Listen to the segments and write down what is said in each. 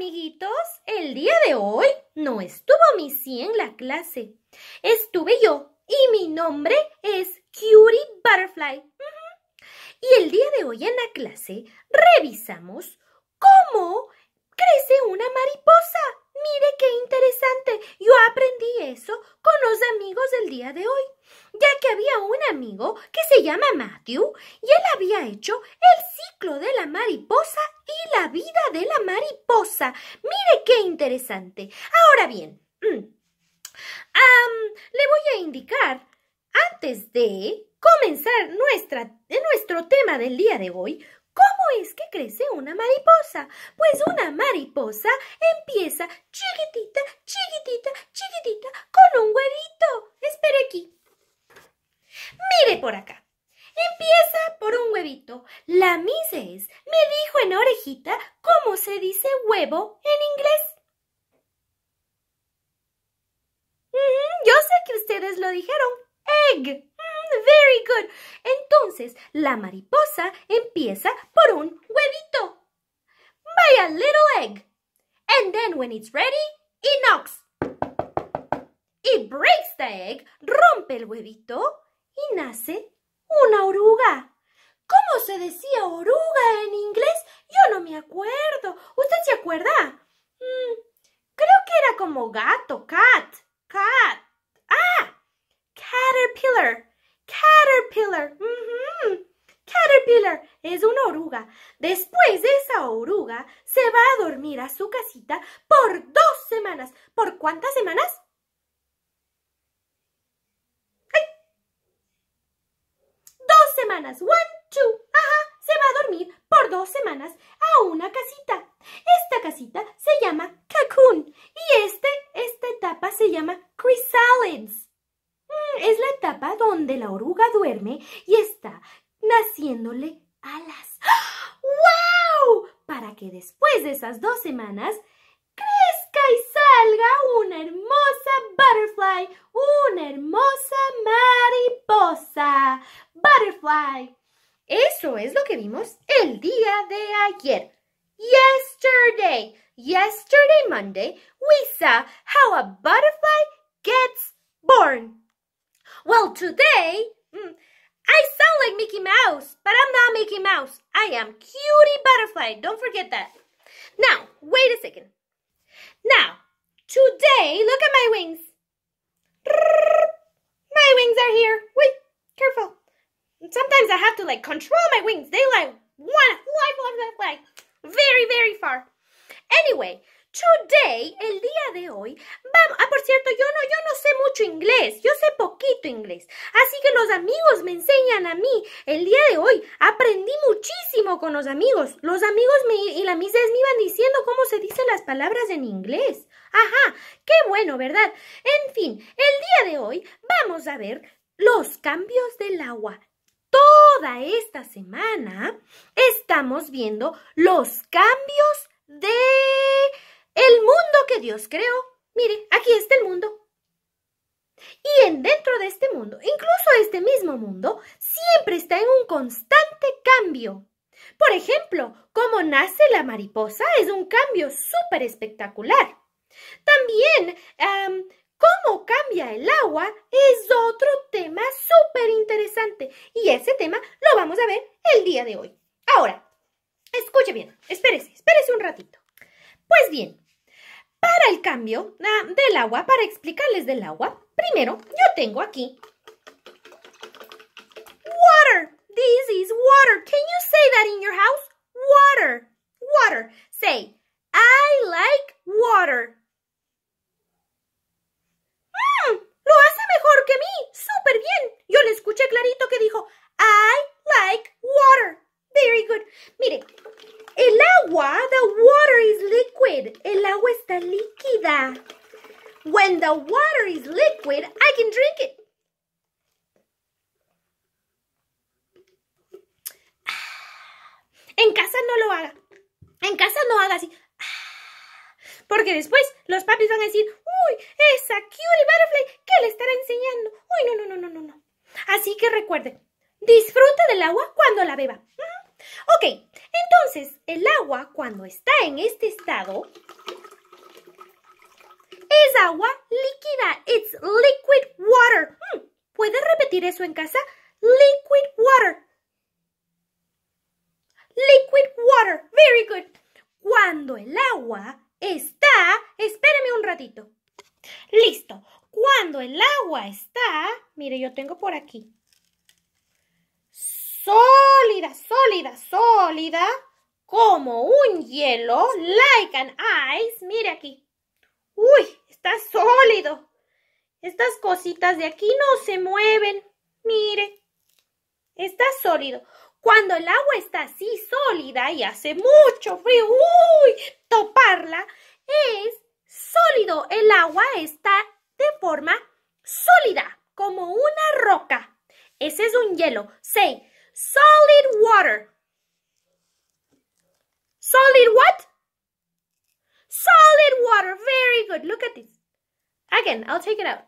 amiguitos, el día de hoy no estuvo Missy en la clase. Estuve yo y mi nombre es Curie Butterfly. Y el día de hoy en la clase revisamos cómo crece una mariposa. Mire qué interesante. Yo aprendí eso con los amigos del día de hoy, ya que había un amigo que se llama Matthew y él había hecho el ciclo de la mariposa y de la mariposa. Mire qué interesante. Ahora bien, mm, le voy a indicar, antes de comenzar nuestra, nuestro tema del día de hoy, ¿Cómo es que crece una mariposa? Pues una mariposa empieza chiquitita, chiquitita, chiquitita, con un huevito. Espere aquí. Mire por acá. Empieza por un huevito. La Mises me dijo en orejita cómo se dice huevo en inglés. yo sé que ustedes lo dijeron. Egg. Mm, very good. Entonces, la mariposa empieza por un huevito. By a little egg. And then when it's ready, it knocks. It breaks the egg, rompe el huevito y nace una oruga. ¿Cómo se decía oruga en inglés? Yo no me acuerdo. ¿Usted se acuerda? Mm, creo que era como gato, cat, cat. Ah, caterpillar, caterpillar. Caterpillar es una oruga. Después de esa oruga se va a dormir a su casita por dos semanas. ¿Por cuántas semanas? One, two, se va a dormir por dos semanas a una casita. Esta casita se llama Cocoon y este, esta etapa se llama Chrysalids. Mm, es la etapa donde la oruga duerme y está naciéndole alas. ¡Wow! Para que después de esas dos semanas salga una hermosa butterfly, una hermosa mariposa. Butterfly. Eso es lo que vimos el día de ayer. Yesterday, yesterday Monday, we saw how a butterfly gets born. Well, today, mm, I sound like Mickey Mouse, but I'm not Mickey Mouse. I am Cutie Butterfly. Don't forget that. Now, wait a second. Now, Today, look at my wings. My wings are here. Wait, careful. Sometimes I have to like control my wings. They like want to fly, fly, fly, fly very, very far. Anyway, Today, el día de hoy, vamos, ah, por cierto, yo no, yo no sé mucho inglés, yo sé poquito inglés, así que los amigos me enseñan a mí. El día de hoy aprendí muchísimo con los amigos. Los amigos me, y la misa me iban diciendo cómo se dicen las palabras en inglés. Ajá, qué bueno, ¿verdad? En fin, el día de hoy vamos a ver los cambios del agua toda esta semana estamos viendo los cambios de el mundo que Dios creó. Mire, aquí está el mundo. Y en dentro de este mundo, incluso este mismo mundo, siempre está en un constante cambio. Por ejemplo, cómo nace la mariposa es un cambio súper espectacular. También, cómo cambia el agua es otro tema súper interesante. Y ese tema lo vamos a ver el día de hoy. Ahora, escuche bien, espérese, espérese un ratito. Pues bien, para el cambio ah, del agua, para explicarles del agua, primero yo tengo aquí water. This is water. Can you say that in your house? Water. Water. Say, I like water. Mm, lo hace mejor que mí. Súper bien. Yo le escuché clarito que dijo, I like water. Very good. Mire, el agua el agua está líquida. When the water is liquid, I can drink it. Ah, en casa no lo haga. En casa no haga así. Ah, porque después los papis van a decir, uy, esa cutie butterfly, ¿qué le estará enseñando? Uy, no, no, no, no, no, no. Así que recuerde, disfrute del agua cuando la beba. Okay. Ok, entonces, el agua cuando está en este estado es agua líquida. It's liquid water. Hmm, ¿Puedes repetir eso en casa? Liquid water. Liquid water. Very good. Cuando el agua está... Espérame un ratito. Listo. Cuando el agua está... Mire, yo tengo por aquí. Sólida, como un hielo, like an ice, mire aquí. Uy, está sólido. Estas cositas de aquí no se mueven, mire. Está sólido. Cuando el agua está así sólida y hace mucho frío, uy, toparla, es sólido. El agua está de forma sólida, como una roca. Ese es un hielo. Say, solid water. Look at this. Again, I'll take it out.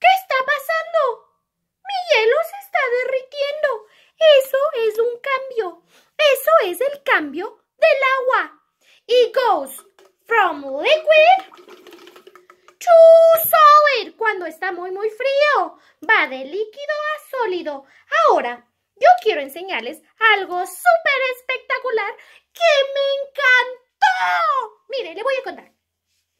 ¿Qué está pasando? Mi hielo se está derritiendo. Eso es un cambio. Eso es el cambio del agua. It goes from liquid to solid cuando está muy muy frío. Va de líquido Ahora, yo quiero enseñarles algo súper espectacular que me encantó. Mire, le voy a contar.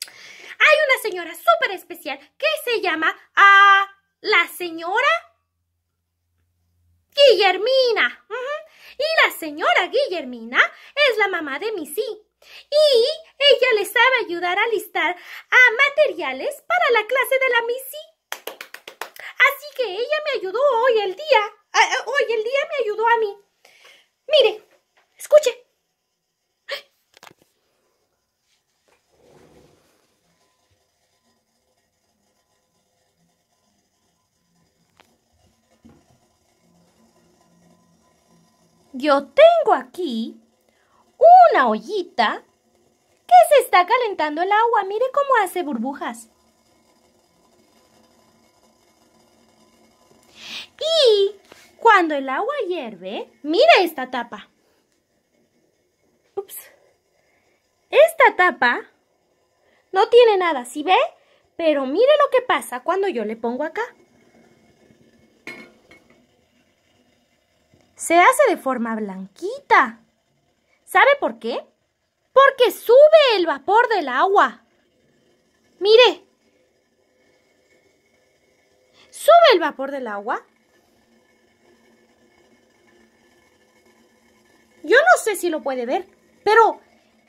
Hay una señora súper especial que se llama a ah, la señora Guillermina. Y la señora Guillermina es la mamá de Missy. Y ella les sabe ayudar a listar a materiales para la clase de la Missy. Así que ella me ayudó hoy el día. Ah, eh, hoy el día me ayudó a mí. Mire, escuche. Yo tengo aquí una ollita que se está calentando el agua. Mire cómo hace burbujas. Y cuando el agua hierve, ¡mire esta tapa. Ups. Esta tapa no tiene nada, ¿sí ve? Pero mire lo que pasa cuando yo le pongo acá. Se hace de forma blanquita. ¿Sabe por qué? Porque sube el vapor del agua. Mire. Sube el vapor del agua Yo no sé si lo puede ver, pero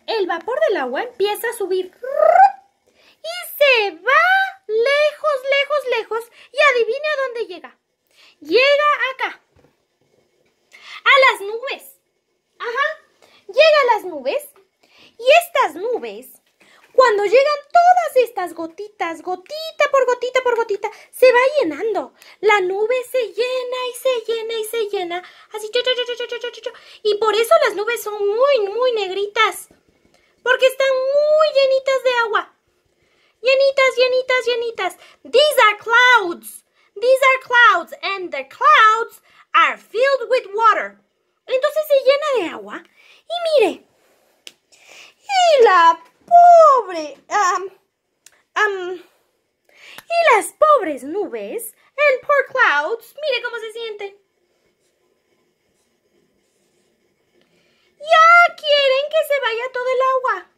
el vapor del agua empieza a subir y se va lejos, lejos, lejos y adivine a dónde llega. Llega acá, a las nubes. Ajá, llega a las nubes y estas nubes cuando llegan todas estas gotitas, gotita por gotita por gotita, se va llenando. La nube se llena y se llena y se llena. Así, cho, cho, cho, y por eso las nubes son muy, muy negritas. Porque están muy llenitas de agua. Llenitas, llenitas, llenitas. These are clouds. These are clouds. And the clouds are filled with water. Entonces se llena de agua. Y mire. Y la y las pobres nubes, el poor clouds, mire cómo se siente. Ya quieren que se vaya todo el agua.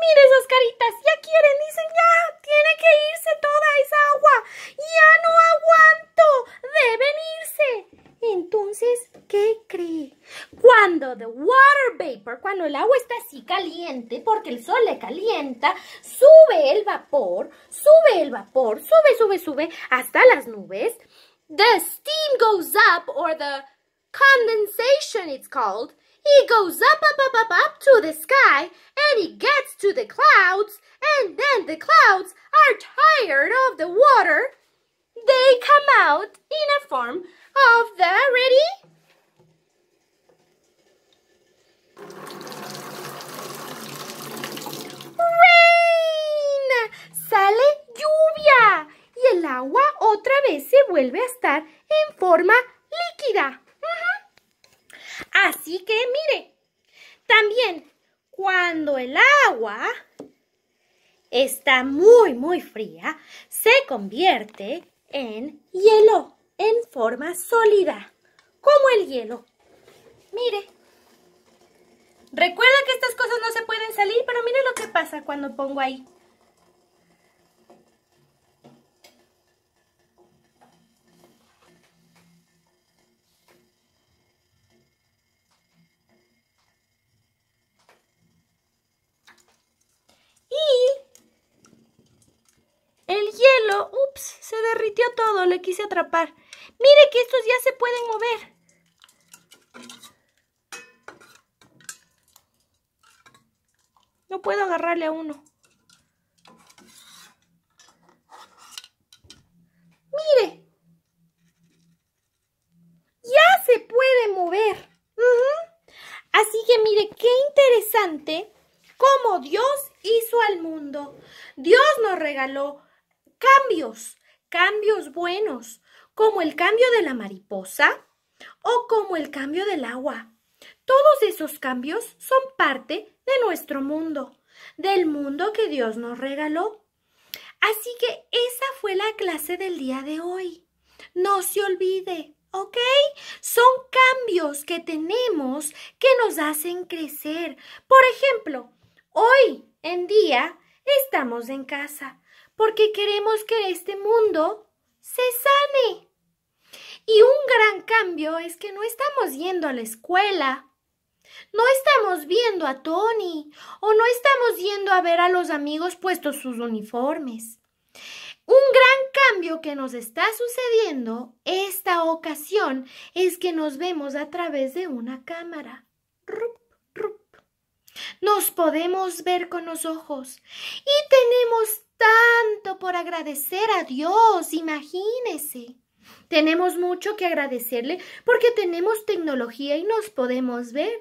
Mire esas caritas, ya quieren, dicen ya, tiene que irse toda esa agua. Ya no aguanto, deben irse. Entonces, ¿qué cree? Cuando the water vapor, cuando el agua está así caliente, porque el sol le calienta, sube el vapor, sube el vapor, sube, sube, sube hasta las nubes. The steam goes up or the condensation it's called. It goes up, up, up, up, up to the sky and it gets to the clouds and then the clouds are tired of the water they come out in a form of the ready rain sale lluvia y el agua otra vez se vuelve a estar en forma líquida así que mire también cuando el agua está muy muy fría se convierte en hielo, en forma sólida, como el hielo. Mire. Recuerda que estas cosas no se pueden salir, pero mire lo que pasa cuando pongo ahí. quise atrapar. Mire que estos ya se pueden mover. No puedo agarrarle a uno. Mire. Ya se puede mover. Así que mire, qué interesante cómo Dios hizo al mundo. Dios nos regaló cambios, cambios buenos, como el cambio de la mariposa o como el cambio del agua. Todos esos cambios son parte de nuestro mundo, del mundo que Dios nos regaló. Así que esa fue la clase del día de hoy. No se olvide, ¿ok? Son cambios que tenemos que nos hacen crecer. Por ejemplo, hoy en día estamos en casa porque queremos que este mundo se sane. Y un gran cambio es que no estamos yendo a la escuela, no estamos viendo a Tony o no estamos yendo a ver a los amigos puestos sus uniformes. Un gran cambio que nos está sucediendo esta ocasión es que nos vemos a través de una cámara. Rup, rup. Nos podemos ver con los ojos y tenemos tanto por agradecer a Dios, imagínese. Tenemos mucho que agradecerle porque tenemos tecnología y nos podemos ver.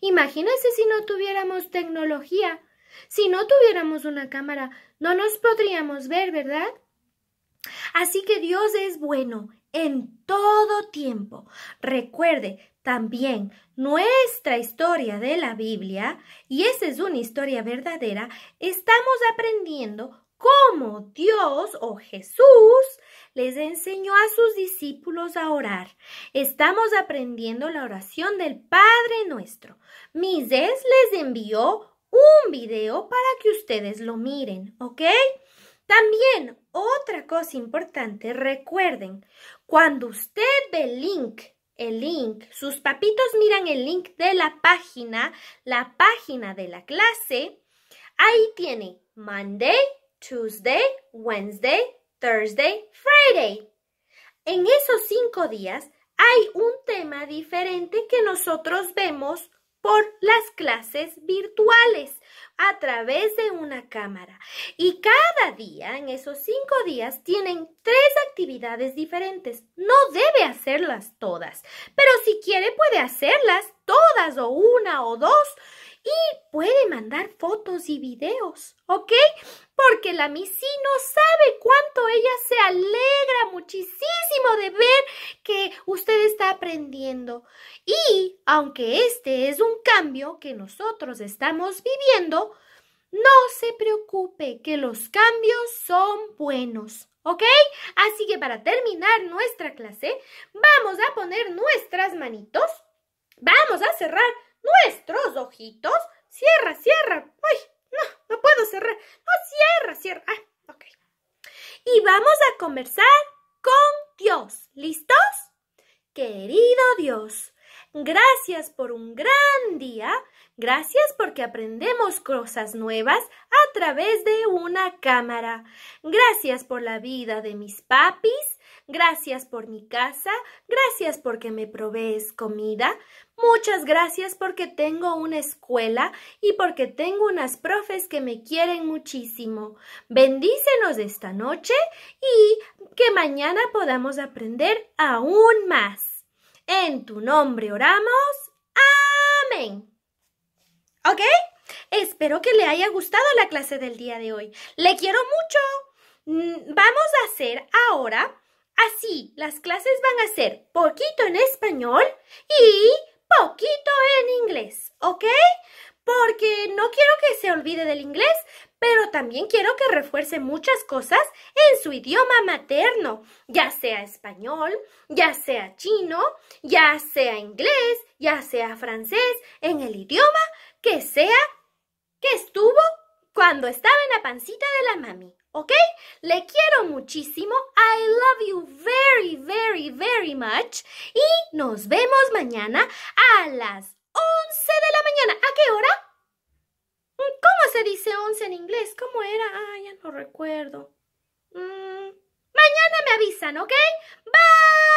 Imagínese si no tuviéramos tecnología. Si no tuviéramos una cámara, no nos podríamos ver, ¿verdad? Así que Dios es bueno en todo tiempo. Recuerde, también nuestra historia de la Biblia, y esa es una historia verdadera, estamos aprendiendo cómo Dios o Jesús les enseñó a sus discípulos a orar. Estamos aprendiendo la oración del Padre nuestro. Mises les envió un video para que ustedes lo miren, ¿ok? También otra cosa importante, recuerden, cuando usted ve el link el link. Sus papitos miran el link de la página, la página de la clase. Ahí tiene mandé Tuesday, Wednesday, Thursday, Friday. En esos cinco días hay un tema diferente que nosotros vemos por las clases virtuales a través de una cámara. Y cada día, en esos cinco días, tienen tres actividades diferentes. No debe hacerlas todas, pero si quiere puede hacerlas todas o una o dos y puede mandar fotos y videos, ¿ok? Porque la Missy no sabe cuánto ella se alegra muchísimo de ver que usted está aprendiendo. Y aunque este es un cambio que nosotros estamos viviendo, no se preocupe que los cambios son buenos. ¿Ok? Así que para terminar nuestra clase, vamos a poner nuestras manitos, vamos a cerrar nuestros ojitos. Cierra, cierra. Ay, no, no puedo cerrar. No, cierra, cierra. Ah, ok. Y vamos a conversar con Dios. ¿Listos? Querido Dios, gracias por un gran día. Gracias porque aprendemos cosas nuevas a través de una cámara. Gracias por la vida de mis papis Gracias por mi casa, gracias porque me provees comida, muchas gracias porque tengo una escuela y porque tengo unas profes que me quieren muchísimo. Bendícenos esta noche y que mañana podamos aprender aún más. En tu nombre oramos. Amén. ¿Ok? Espero que le haya gustado la clase del día de hoy. Le quiero mucho. Mm, vamos a hacer ahora Así, las clases van a ser poquito en español y poquito en inglés, ¿ok? Porque no quiero que se olvide del inglés, pero también quiero que refuerce muchas cosas en su idioma materno, ya sea español, ya sea chino, ya sea inglés, ya sea francés, en el idioma que sea que estuvo cuando estaba en la pancita de la mami. ¿Ok? Le quiero muchísimo. I love you very, very, very much. Y nos vemos mañana a las 11 de la mañana. ¿A qué hora? Mm, ¿Cómo se dice once en inglés? ¿Cómo era? Ah, ya no recuerdo. Mm, mañana me avisan, ¿ok? Bye.